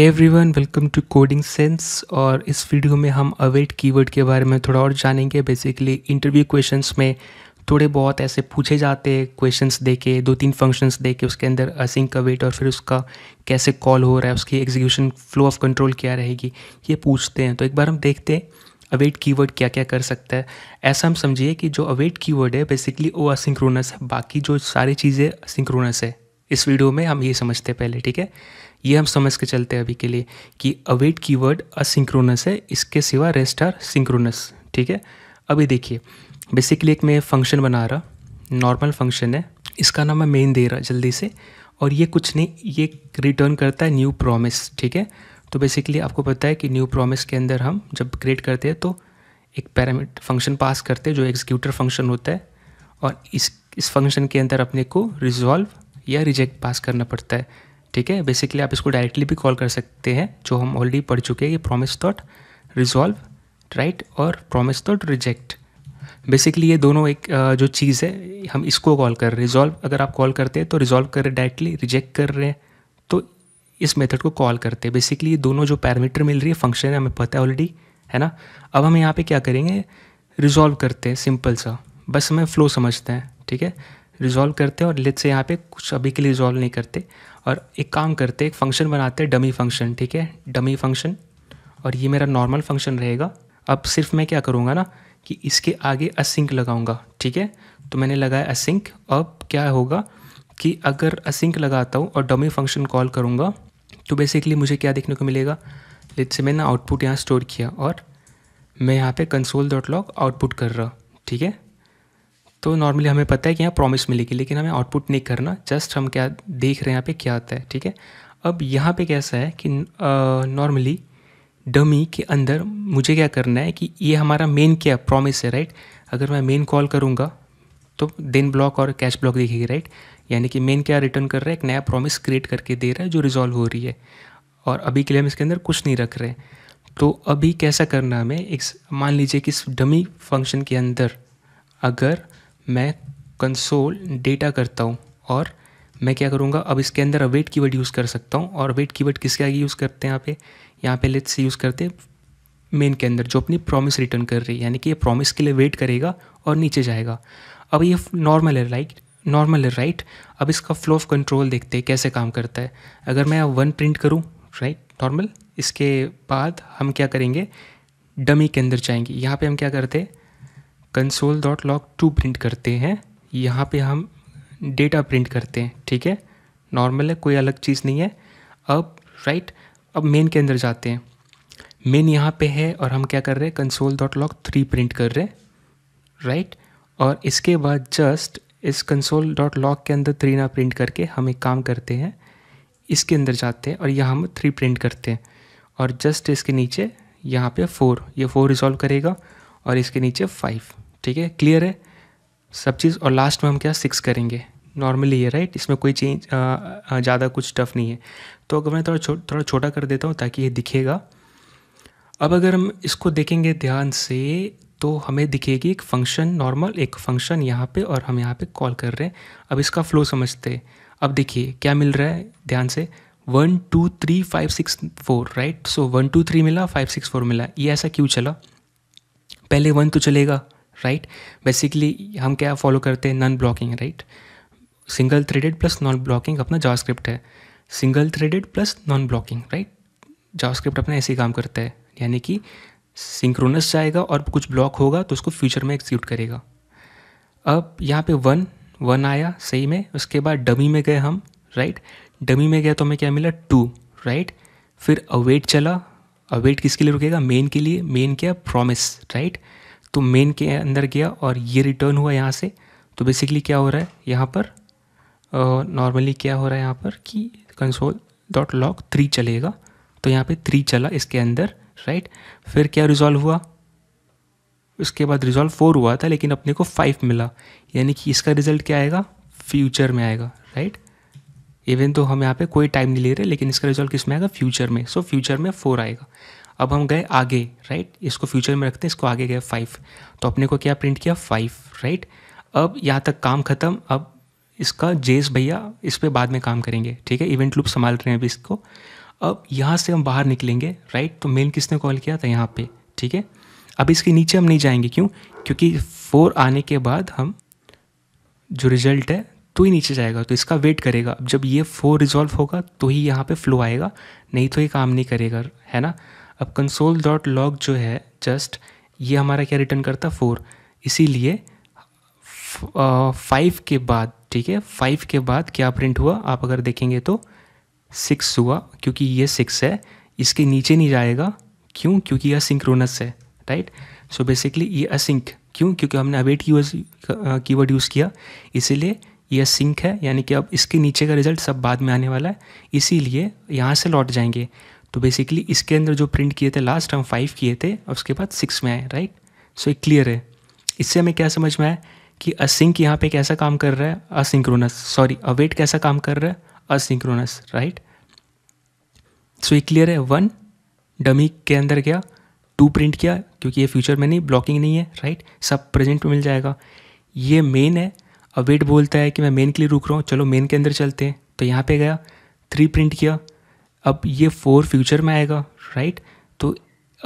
every everyone welcome to coding sense और इस video में हम अवेट कीवर्ड के बारे में थोड़ा और जानेंगे बेसिकली इंटरव्यू क्वेश्चंस में थोड़े बहुत ऐसे पूछे जाते हैं क्वेश्चंस दे के दो तीन फंक्शंस दे के उसके अंदर असिंक अवेट और फिर उसका कैसे कॉल हो रहा है उसकी एग्जीक्यूशन फ्लो ऑफ कंट्रोल क्या रहेगी ये पूछते हैं तो एक बार हम देखते हैं अवेट कीवर्ड क्या क्या कर सकता है ऐसा हम समझिए कि जो अवेट कीवर्ड है बेसिकली वो असिंक्रोनस है बाकी जो सारी चीज़ें असिंक्रोनस है इस वीडियो में हम ये समझते हैं पहले ठीक है ये हम समझ के चलते हैं अभी के लिए कि अवेट कीवर्ड असिंक्रोनस है इसके सिवा रेस्ट आर सिंक्रोनस ठीक है अभी देखिए बेसिकली एक मैं फंक्शन बना रहा नॉर्मल फंक्शन है इसका नाम मैं मेन दे रहा जल्दी से और ये कुछ नहीं ये रिटर्न करता है न्यू प्रॉमिस ठीक है तो बेसिकली आपको पता है कि न्यू प्रॉमिस के अंदर हम जब क्रिएट करते हैं तो एक पैरामिट फंक्शन पास करते हैं जो एग्जीक्यूटर फंक्शन होता है और इस इस फंक्शन के अंदर अपने को रिजॉल्व या रिजेक्ट पास करना पड़ता है ठीक है बेसिकली आप इसको डायरेक्टली भी कॉल कर सकते हैं जो हम ऑलरेडी पढ़ चुके हैं ये प्रोमिस डॉट रिजॉल्व राइट और प्रोमिस डॉट रिजेक्ट बेसिकली ये दोनों एक जो चीज़ है हम इसको कॉल कर रहे हैं रिजॉल्व अगर आप कॉल करते हैं तो रिजॉल्व कर रहे डायरेक्टली रिजेक्ट कर रहे हैं तो इस मेथड को कॉल करते हैं बेसिकली ये दोनों जो पैरामीटर मिल रही है फंक्शन है हमें पता है ऑलरेडी है ना अब हम यहाँ पे क्या करेंगे रिजॉल्व करते हैं सिंपल सा बस हमें फ्लो समझते हैं ठीक है रिजॉल्व करते हैं और लेट से यहाँ पे कुछ अभी के लिए रिजॉल्व नहीं करते और एक काम करते एक फंक्शन बनाते हैं डमी फंक्शन ठीक है डमी फंक्शन और ये मेरा नॉर्मल फंक्शन रहेगा अब सिर्फ मैं क्या करूँगा ना कि इसके आगे असिंक लगाऊंगा ठीक है तो मैंने लगाया असिंक अब क्या होगा कि अगर असिंक लगाता हूँ और डमी फंक्शन कॉल करूँगा तो बेसिकली मुझे क्या देखने को मिलेगा लेट से मैंने आउटपुट यहाँ स्टोर किया और मैं यहाँ पे कंसोल डॉट लॉग आउटपुट कर रहा ठीक है तो नॉर्मली हमें पता है कि यहाँ प्रॉमिस मिलेगी लेकिन हमें आउटपुट नहीं करना जस्ट हम क्या देख रहे हैं यहाँ पे क्या आता है ठीक है अब यहाँ पे कैसा है कि नॉर्मली डमी के अंदर मुझे क्या करना है कि ये हमारा मेन क्या प्रॉमिस है राइट अगर मैं मेन कॉल करूँगा तो देन ब्लॉक और कैश ब्लॉक देखेगी राइट यानी कि मेन क्या रिटर्न कर रहा है एक नया प्रॉमिस क्रिएट करके दे रहा है जो रिजॉल्व हो रही है और अभी के लिए हम इसके अंदर कुछ नहीं रख रहे हैं तो अभी कैसा करना हमें एक मान लीजिए कि इस डमी फंक्शन के अंदर अगर मैं कंसोल डेटा करता हूँ और मैं क्या करूँगा अब इसके अंदर वेट कीवर्ड यूज़ कर सकता हूँ और वेट कीवर्ड किसके आगे यूज़ करते हैं यहाँ पे यहाँ पे लेट्स से यूज़ करते हैं मेन के अंदर जो अपनी प्रॉमिस रिटर्न कर रही है यानी कि ये प्रॉमिस के लिए वेट करेगा और नीचे जाएगा अब ये नॉर्मल है राइट नॉर्मल है राइट अब इसका फ्लो ऑफ कंट्रोल देखते हैं कैसे काम करता है अगर मैं वन प्रिंट करूँ राइट नॉर्मल इसके बाद हम क्या करेंगे डमी के अंदर जाएंगे यहाँ पे हम क्या करते हैं console dot log two print करते हैं यहाँ पे हम डेटा प्रिंट करते हैं ठीक है नॉर्मल है कोई अलग चीज़ नहीं है अब राइट अब मेन के अंदर जाते हैं मेन यहाँ पे है और हम क्या कर रहे हैं console dot log three print कर रहे हैं राइट और इसके बाद जस्ट इस कंसोल डॉट लॉग के अंदर थ्री ना प्रिंट करके हम एक काम करते हैं इसके अंदर जाते हैं और यहाँ हम थ्री प्रिंट करते हैं और जस्ट इसके नीचे यहाँ पे फोर ये फोर रिजॉल्व करेगा और इसके नीचे फाइव ठीक है क्लियर है सब चीज़ और लास्ट में हम क्या सिक्स करेंगे नॉर्मली है राइट इसमें कोई चेंज ज़्यादा कुछ टफ नहीं है तो अगर मैं थोड़ा छो, थोड़ा छोटा कर देता हूँ ताकि ये दिखेगा अब अगर हम इसको देखेंगे ध्यान से तो हमें दिखेगी एक फंक्शन नॉर्मल एक फंक्शन यहाँ पे और हम यहाँ पे कॉल कर रहे हैं अब इसका फ्लो समझते हैं अब देखिए क्या मिल रहा है ध्यान से one two three five six four right so one two three मिला फाइव सिक्स फोर मिला ये ऐसा क्यों चला पहले वन तो चलेगा राइट बेसिकली हम क्या फॉलो करते हैं non blocking right single threaded plus non blocking अपना जावास्क्रिप्ट है single threaded plus non blocking right JavaScript अपना ऐसे ही काम करता है यानी कि सिंक्रोनस जाएगा और कुछ ब्लॉक होगा तो उसको फ्यूचर में एक्सिक्यूट करेगा अब यहाँ पे वन वन आया सही में उसके बाद डमी में गए हम राइट डमी में गया तो हमें क्या मिला टू राइट फिर अवेट चला और वेट किसके लिए रुकेगा मेन के लिए मेन क्या प्रॉमिस राइट तो मेन के अंदर गया और ये रिटर्न हुआ यहाँ से तो बेसिकली क्या हो रहा है यहाँ पर नॉर्मली क्या हो रहा है यहाँ पर कि कंसोल डॉट लॉक थ्री चलेगा तो यहाँ पे थ्री चला इसके अंदर राइट फिर क्या रिजॉल्व हुआ उसके बाद रिजॉल्व फोर हुआ था लेकिन अपने को फाइव मिला यानी कि इसका रिजल्ट क्या आएगा फ्यूचर में आएगा राइट इवन तो हम यहाँ पे कोई टाइम नहीं ले रहे लेकिन इसका रिजल्ट किस में आएगा फ्यूचर में सो so, फ्यूचर में फोर आएगा अब हम गए आगे राइट इसको फ्यूचर में रखते हैं इसको आगे गया फाइव तो अपने को क्या प्रिंट किया फाइव राइट अब यहाँ तक काम खत्म अब इसका जेस भैया इस पर बाद में काम करेंगे ठीक है इवेंट लूप संभाल रहे हैं अभी इसको अब यहाँ से हम बाहर निकलेंगे राइट तो मेन किसने कॉल किया था यहाँ पे ठीक है अब इसके नीचे हम नहीं जाएंगे क्यों क्योंकि फोर आने के बाद हम जो रिजल्ट है तो ही नीचे जाएगा तो इसका वेट करेगा अब जब ये फोर रिजॉल्व होगा तो ही यहाँ पे फ्लो आएगा नहीं तो ये काम नहीं करेगा है ना अब कंसोल डॉट लॉग जो है जस्ट ये हमारा क्या रिटर्न करता फोर इसीलिए फाइव के बाद ठीक है फाइव के बाद क्या प्रिंट हुआ आप अगर देखेंगे तो सिक्स हुआ क्योंकि ये सिक्स है इसके नीचे नहीं जाएगा क्यों क्योंकि यह सिंक्रोनस है राइट सो बेसिकली ये असिंक क्यों क्योंकि हमने अवेट की वर्ड यूज़ किया इसीलिए यह सिंक है यानी कि अब इसके नीचे का रिजल्ट सब बाद में आने वाला है इसीलिए यहाँ से लौट जाएंगे तो बेसिकली इसके अंदर जो प्रिंट किए थे लास्ट हम फाइव किए थे और उसके बाद सिक्स में आए राइट सो ये क्लियर है इससे हमें क्या समझ में आया कि असिंक यहाँ पे कैसा काम कर रहा है असिंक्रोनस सॉरी अवेट कैसा काम कर रहा है असिंक्रोनस राइट सो ये क्लियर है वन डमी के अंदर गया टू प्रिंट किया क्योंकि ये फ्यूचर में नहीं ब्लॉकिंग नहीं है राइट सब प्रेजेंट में मिल जाएगा ये मेन है अब वेट बोलता है कि मैं मेन के लिए रुक रहा हूँ चलो मेन के अंदर चलते हैं तो यहाँ पे गया थ्री प्रिंट किया अब ये फोर फ्यूचर में आएगा राइट तो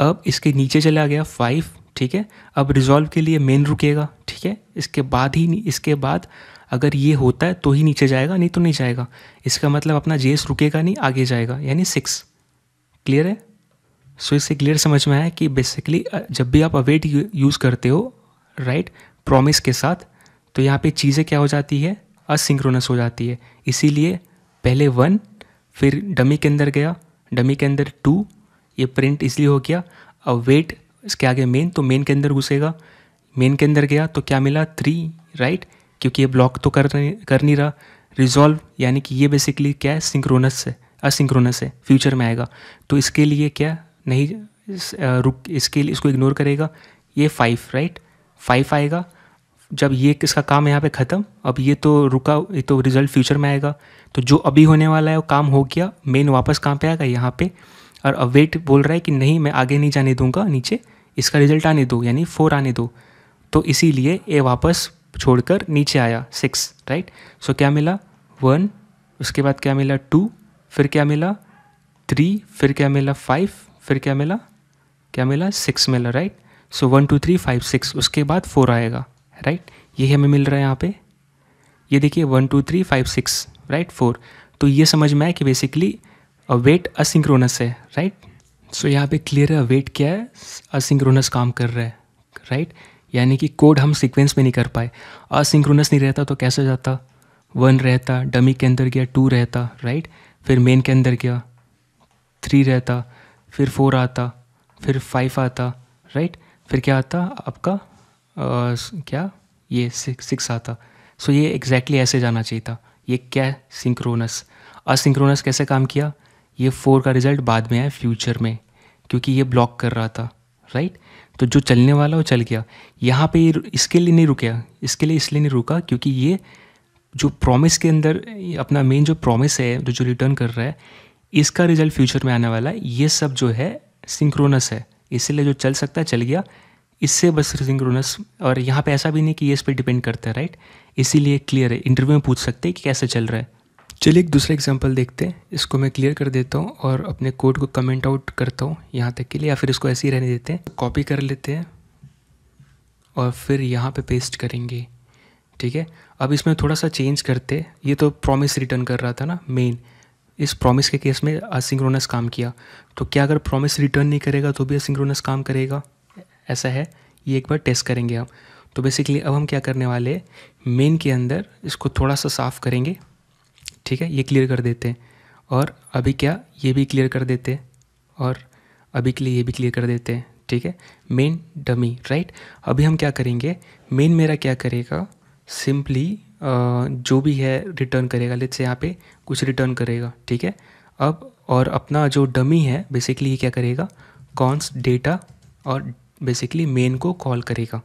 अब इसके नीचे चला गया फाइव ठीक है अब रिजॉल्व के लिए मेन रुकेगा ठीक है इसके बाद ही इसके बाद अगर ये होता है तो ही नीचे जाएगा नहीं तो नहीं जाएगा इसका मतलब अपना जेस रुकेगा नहीं आगे जाएगा यानी सिक्स क्लियर है सो इससे क्लियर समझ में आया कि बेसिकली जब भी आप अवेट यूज़ करते हो राइट प्रॉमिस के साथ तो यहाँ पे चीज़ें क्या हो जाती है असिंक्रोनस हो जाती है इसीलिए पहले वन फिर डमी के अंदर गया डमी के अंदर टू ये प्रिंट इसलिए हो गया अब वेट इसके आगे मेन तो मेन के अंदर घुसेगा मेन के अंदर गया तो क्या मिला थ्री राइट क्योंकि ये ब्लॉक तो कर कर नहीं रहा रिजॉल्व यानी कि ये बेसिकली क्या है सिंक्रोनस है असिंक्रोनस है फ्यूचर में आएगा तो इसके लिए क्या नहीं इस, रुक इसके लिए इसको इग्नोर करेगा ये फाइव राइट फाइव आएगा जब ये किसका काम यहाँ पे ख़त्म अब ये तो रुका ये तो रिज़ल्ट फ्यूचर में आएगा तो जो अभी होने वाला है वो काम हो गया मेन वापस काम पे आएगा यहाँ पे और अब वेट बोल रहा है कि नहीं मैं आगे नहीं जाने दूंगा नीचे इसका रिज़ल्ट आने दो यानी फोर आने दो तो इसीलिए ए वापस छोड़कर नीचे आया सिक्स राइट सो क्या मिला वन उसके बाद क्या मिला टू फिर क्या मिला थ्री फिर क्या मिला फाइव फिर क्या मिला क्या मिला सिक्स मिला right so one two three five six उसके बाद फोर आएगा राइट ये हमें मिल रहा है यहाँ पे ये देखिए one two three five six right four तो ये समझ में आया कि बेसिकली वेट असिंक्रोनस है राइट सो यहाँ पे क्लियर है वेट क्या है असिंक्रोनस काम कर रहा है राइट यानी कि कोड हम सिक्वेंस में नहीं कर पाए असिंक्रोनस नहीं रहता तो कैसे जाता वन रहता डमी के अंदर गया टू रहता राइट फिर मेन के अंदर गया थ्री रहता फिर फोर आता फिर फाइव आता राइट फिर क्या आता आपका क्या ये सिक्स आता सो ये एग्जैक्टली exactly ऐसे जाना चाहिए था ये क्या है सिंक्रोनस असिंक्रोनस कैसे काम किया ये फोर का रिजल्ट बाद में आया फ्यूचर में क्योंकि ये ब्लॉक कर रहा था राइट तो जो चलने वाला वो चल गया यहाँ पे इसके लिए नहीं रुकया इसके लिए इसलिए नहीं रुका क्योंकि ये जो प्रॉमिस के अंदर अपना मेन जो प्रॉमिस है जो जो रिटर्न कर रहा है इसका रिजल्ट फ्यूचर में आने वाला है ये सब जो है सिंक्रोनस है इसीलिए जो चल सकता है चल गया इससे बस सिंक्रोनस और यहाँ पे ऐसा भी नहीं कि ये इस पर डिपेंड करता है राइट इसीलिए क्लियर है इंटरव्यू में पूछ सकते हैं कि कैसे चल रहा है चलिए एक दूसरा एग्जांपल देखते हैं इसको मैं क्लियर कर देता हूँ और अपने कोड को कमेंट आउट करता हूँ यहाँ तक के लिए या फिर इसको ऐसे ही रहने देते हैं कॉपी कर लेते हैं और फिर यहाँ पे पेस्ट करेंगे ठीक है अब इसमें थोड़ा सा चेंज करते ये तो प्रॉमिस रिटर्न कर रहा था ना मेन इस प्रॉमिस के केस में असिंक्रोनस काम किया तो क्या अगर प्रॉमिस रिटर्न नहीं करेगा तो भी असिंक्रोनस काम करेगा ऐसा है ये एक बार टेस्ट करेंगे हम तो बेसिकली अब हम क्या करने वाले मेन के अंदर इसको थोड़ा सा साफ़ करेंगे ठीक है ये क्लियर कर देते हैं और अभी क्या ये भी क्लियर कर देते हैं और अभी के लिए ये भी क्लियर कर देते हैं ठीक है मेन डमी राइट अभी हम क्या करेंगे मेन मेरा क्या करेगा सिंपली जो भी है रिटर्न करेगा से यहाँ पे कुछ रिटर्न करेगा ठीक है अब और अपना जो डमी है बेसिकली ये क्या करेगा कॉन्स डेटा और बेसिकली मेन को कॉल करेगा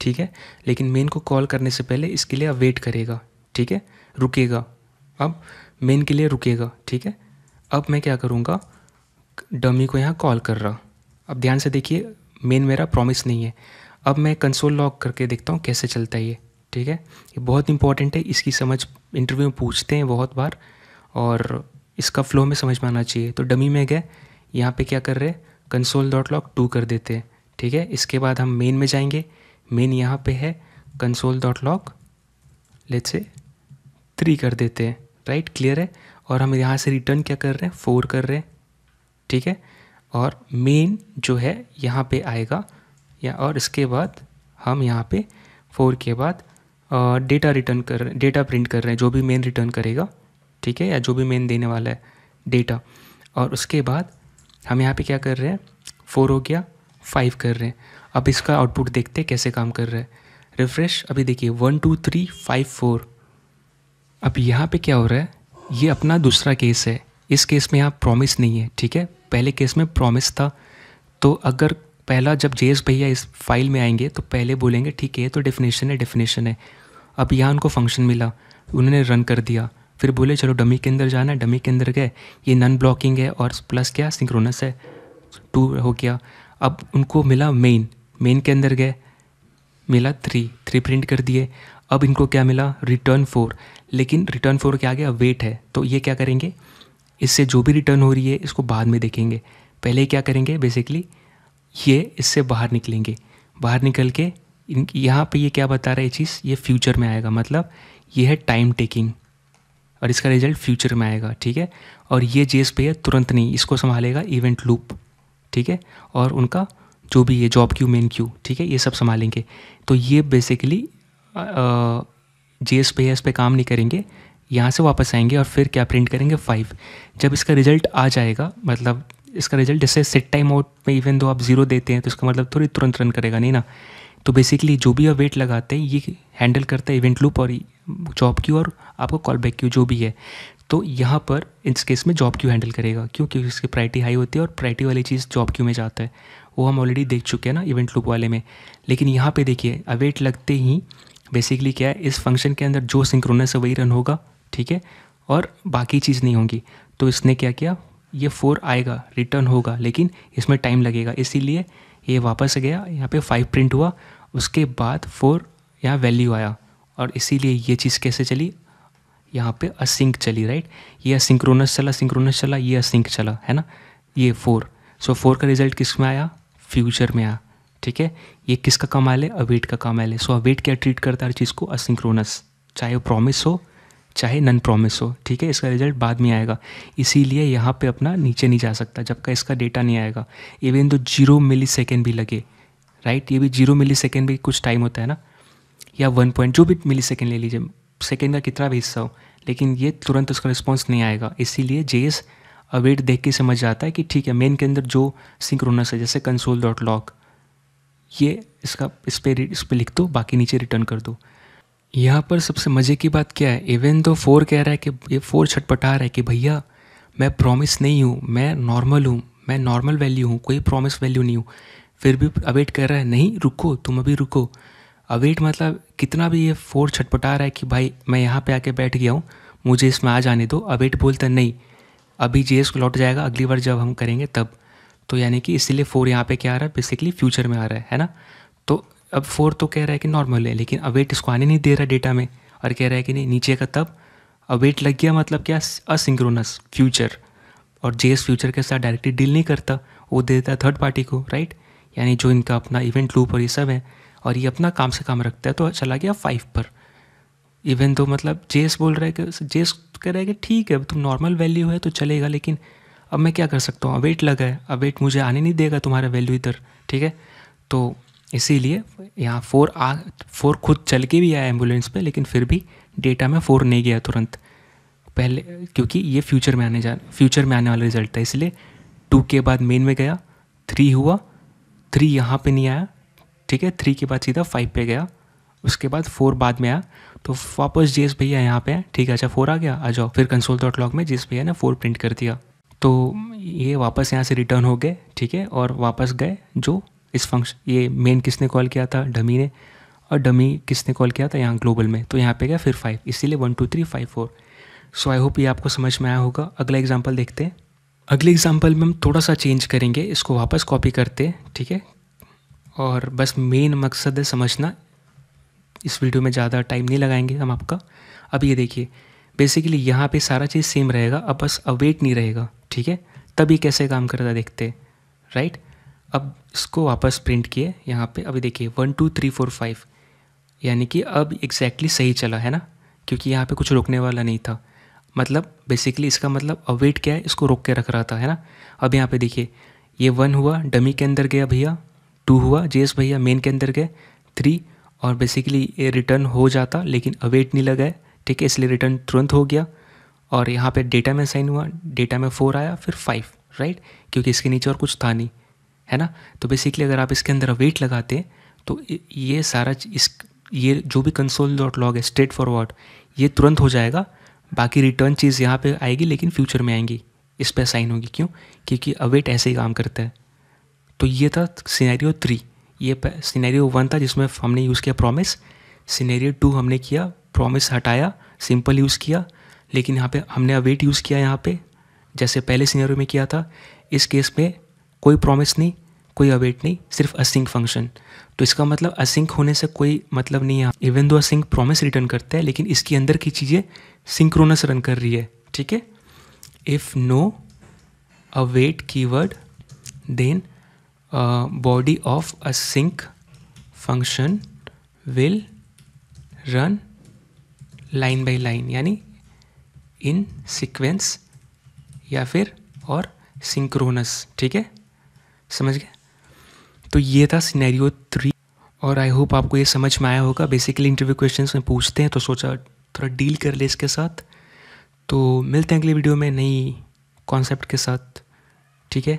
ठीक है लेकिन मेन को कॉल करने से पहले इसके लिए अब वेट करेगा ठीक है रुकेगा अब मेन के लिए रुकेगा ठीक है अब मैं क्या करूँगा डमी को यहाँ कॉल कर रहा अब ध्यान से देखिए मेन मेरा प्रॉमिस नहीं है अब मैं कंसोल लॉक करके देखता हूँ कैसे चलता है ये ठीक है ये बहुत इंपॉर्टेंट है इसकी समझ इंटरव्यू में पूछते हैं बहुत बार और इसका फ्लो में समझ में आना चाहिए तो डमी में गए यहाँ पे क्या कर रहे हैं कंसोल डॉट लॉक टू कर देते हैं ठीक है इसके बाद हम मेन में जाएंगे मेन यहाँ पे है कंसोल डॉट लॉक लेट से थ्री कर देते हैं राइट क्लियर है और हम यहाँ से रिटर्न क्या कर रहे हैं फोर कर रहे हैं ठीक है और मेन जो है यहाँ पे आएगा या और इसके बाद हम यहाँ पे फोर के बाद डेटा रिटर्न कर रहे डेटा प्रिंट कर रहे हैं जो भी मेन रिटर्न करेगा ठीक है या जो भी मेन देने वाला है डेटा और उसके बाद हम यहाँ पे क्या कर रहे हैं फोर हो गया फाइव कर रहे हैं अब इसका आउटपुट देखते हैं कैसे काम कर रहा है रिफ्रेश अभी देखिए one two three five four अब यहाँ पे क्या हो रहा है ये अपना दूसरा केस है इस केस में यहाँ प्रॉमिस नहीं है ठीक है पहले केस में प्रॉमिस था तो अगर पहला जब जे भैया इस फाइल में आएंगे तो पहले बोलेंगे ठीक है तो डेफिनेशन है डेफिनेशन है अब यहाँ उनको फंक्शन मिला उन्होंने रन कर दिया फिर बोले चलो डमी के अंदर जाना है डमी के अंदर गए ये नन ब्लॉकिंग है और प्लस क्या सिंक्रोनस है टू हो गया अब उनको मिला मेन मेन के अंदर गए मिला थ्री थ्री प्रिंट कर दिए अब इनको क्या मिला रिटर्न फोर लेकिन रिटर्न फोर क्या आ अब वेट है तो ये क्या करेंगे इससे जो भी रिटर्न हो रही है इसको बाद में देखेंगे पहले क्या करेंगे बेसिकली ये इससे बाहर निकलेंगे बाहर निकल के इन यहाँ पर ये क्या बता रहा है ये चीज़ ये फ्यूचर में आएगा मतलब ये है टाइम टेकिंग और इसका रिजल्ट फ्यूचर में आएगा ठीक है और ये जेस पे है तुरंत नहीं इसको संभालेगा इवेंट लूप ठीक है और उनका जो भी है जॉब क्यू मेन क्यू ठीक है ये सब संभालेंगे तो ये बेसिकली जे एस पे एस पे काम नहीं करेंगे यहाँ से वापस आएंगे और फिर क्या प्रिंट करेंगे फाइव जब इसका रिजल्ट आ जाएगा मतलब इसका रिजल्ट जैसे सेट टाइम आउट में इवन दो आप ज़ीरो देते हैं तो इसका मतलब थोड़ी तुरंत रन करेगा नहीं ना तो बेसिकली जो भी आप वेट लगाते हैं ये हैंडल करता है इवेंट लूप और जॉब क्यू और आपको कॉल बैक क्यू जो भी है तो यहाँ पर इस केस में जॉब क्यों हैंडल करेगा क्यों क्योंकि इसकी प्रायरिटी हाई होती है और प्रायरिटी वाली चीज़ जॉब क्यों में जाता है वो हम ऑलरेडी देख चुके हैं ना इवेंट लुक वाले में लेकिन यहाँ पे देखिए अवेट लगते ही बेसिकली क्या है इस फंक्शन के अंदर जो सिंक्रोनस है वही रन होगा ठीक है और बाकी चीज़ नहीं होंगी तो इसने क्या किया ये फोर आएगा रिटर्न होगा लेकिन इसमें टाइम लगेगा इसीलिए ये वापस गया यहाँ पे फाइव प्रिंट हुआ उसके बाद फोर यहाँ वैल्यू आया और इसीलिए ये चीज़ कैसे चली यहाँ पे असिंक चली राइट ये असिंक्रोनस चला सिंक्रोनस चला ये असिंक चला है ना ये फोर सो फोर का रिजल्ट किस में आया फ्यूचर में आया ठीक है ये किसका कमाल है अवेट का कमाल है सो अवेट क्या ट्रीट करता है हर चीज़ को असिंक्रोनस चाहे वो प्रॉमिस हो चाहे नन प्रॉमिस हो ठीक है इसका रिजल्ट बाद में आएगा इसीलिए यहाँ पे अपना नीचे नहीं जा सकता जब का इसका डेटा नहीं आएगा इवन तो जीरो मिली सेकेंड भी लगे राइट ये भी जीरो मिली सेकेंड भी कुछ टाइम होता है ना या वन पॉइंट जो भी मिली सेकेंड ले लीजिए सेकेंड का कितना भी हिस्सा हो लेकिन ये तुरंत उसका रिस्पॉन्स नहीं आएगा इसीलिए जे एस अवेट देख के समझ जाता है कि ठीक है मेन के अंदर जो सिंक्रोनस है जैसे कंसोल डॉट लॉक ये इसका इस पर इस पर लिख दो बाकी नीचे रिटर्न कर दो यहाँ पर सबसे मज़े की बात क्या है इवन तो फोर कह रहा है कि ये फोर छटपटा रहा है कि भैया मैं प्रॉमिस नहीं हूँ मैं नॉर्मल हूँ मैं नॉर्मल वैल्यू हूँ कोई प्रॉमिस वैल्यू नहीं हूँ फिर भी अवेट कर रहा है नहीं रुको तुम अभी रुको अवेट मतलब कितना भी ये फोर छटपटा रहा है कि भाई मैं यहाँ पे आके बैठ गया हूँ मुझे इसमें आ जाने दो अवेट बोलता नहीं अभी जे को लौट जाएगा अगली बार जब हम करेंगे तब तो यानी कि इसीलिए फोर यहाँ पे क्या आ रहा है बेसिकली फ्यूचर में आ रहा है है ना तो अब फोर तो कह रहा है कि नॉर्मल है लेकिन अवेट इसको आने नहीं दे रहा डेटा में और कह रहा है कि नहीं नीचे का तब अवेट लग गया मतलब क्या असिंक्रोनस फ्यूचर और जे फ्यूचर के साथ डायरेक्टली डील नहीं करता वो दे देता थर्ड पार्टी को राइट यानी जो इनका अपना इवेंट लूप और ये सब है और ये अपना काम से काम रखता है तो चला गया फाइव पर इवन तो मतलब जेस बोल रहा है कि जेस कह रहा है कि ठीक है तुम नॉर्मल वैल्यू है तो चलेगा लेकिन अब मैं क्या कर सकता हूँ अवेट लगा है अवेट मुझे आने नहीं देगा तुम्हारा वैल्यू इधर ठीक है तो इसीलिए यहाँ फोर आ फोर खुद चल के भी आया एम्बुलेंस पे लेकिन फिर भी डेटा में फोर नहीं गया तुरंत पहले क्योंकि ये फ्यूचर में आने जा फ्यूचर में आने वाला रिजल्ट था इसलिए टू के बाद मेन में गया थ्री हुआ थ्री यहाँ पे नहीं आया ठीक है थ्री के बाद सीधा फाइव पे गया उसके बाद फोर बाद में आया तो वापस जे भैया यहाँ पे है ठीक है अच्छा फोर आ गया आ जाओ फिर कंसोल डॉट लॉग में जे भैया ने फोर प्रिंट कर दिया तो ये वापस यहाँ से रिटर्न हो गए ठीक है और वापस गए जो इस फंक्शन ये मेन किसने कॉल किया था डमी ने और डमी किसने कॉल किया था यहाँ ग्लोबल में तो यहाँ पे गया फिर फाइव इसीलिए one two three five four so I hope ये आपको समझ में आया होगा अगला एग्जाम्पल देखते हैं अगले एग्जाम्पल में हम थोड़ा सा चेंज करेंगे इसको वापस कॉपी करते ठीक है और बस मेन मकसद है समझना इस वीडियो में ज़्यादा टाइम नहीं लगाएंगे हम आपका अब ये देखिए बेसिकली यहाँ पे सारा चीज़ सेम रहेगा अब बस अवेट नहीं रहेगा ठीक है तब ये कैसे काम करता देखते राइट अब इसको वापस प्रिंट किए यहाँ पे अभी देखिए one two three four five यानी कि अब एग्जैक्टली exactly सही चला है ना क्योंकि यहाँ पे कुछ रोकने वाला नहीं था मतलब बेसिकली इसका मतलब अवेट क्या है इसको रोक के रख रहा था है ना अब यहाँ पे देखिए ये वन हुआ डमी के अंदर गया भैया टू हुआ जे भैया मेन के अंदर गए थ्री और बेसिकली ये रिटर्न हो जाता लेकिन अवेट नहीं लगाए ठीक है इसलिए रिटर्न तुरंत हो गया और यहाँ पे डेटा में साइन हुआ डेटा में फोर आया फिर फाइव राइट क्योंकि इसके नीचे और कुछ था नहीं है ना तो बेसिकली अगर आप इसके अंदर अवेट लगाते तो ये सारा इस ये जो भी कंसोल डॉट लॉग है स्ट्रेट फॉरवर्ड ये तुरंत हो जाएगा बाकी रिटर्न चीज़ यहाँ पर आएगी लेकिन फ्यूचर में आएंगी इस पर साइन होगी क्यों क्योंकि अवेट ऐसे ही काम करता है तो ये था सिनेरियो थ्री ये सिनेरियो वन था जिसमें हमने यूज़ किया प्रॉमिस सिनेरियो टू हमने किया प्रॉमिस हटाया सिंपल यूज़ किया लेकिन यहाँ पे हमने अवेट यूज़ किया यहाँ पे जैसे पहले सिनेरियो में किया था इस केस में कोई प्रॉमिस नहीं कोई अवेट नहीं सिर्फ असिंक फंक्शन तो इसका मतलब असिंक होने से कोई मतलब नहीं है even though async promise return करता है लेकिन इसके अंदर की चीज़ें सिंक्रोनस रन कर रही है ठीक है if no await keyword then body of a sync function will run line by line यानी in sequence या फिर और synchronous ठीक है समझ गए तो ये था सिनेरियो थ्री और आई होप आपको ये समझ में आया होगा बेसिकली इंटरव्यू क्वेश्चंस में पूछते हैं तो सोचा थोड़ा डील कर ले इसके साथ तो मिलते हैं अगले वीडियो में नई कॉन्सेप्ट के साथ ठीक है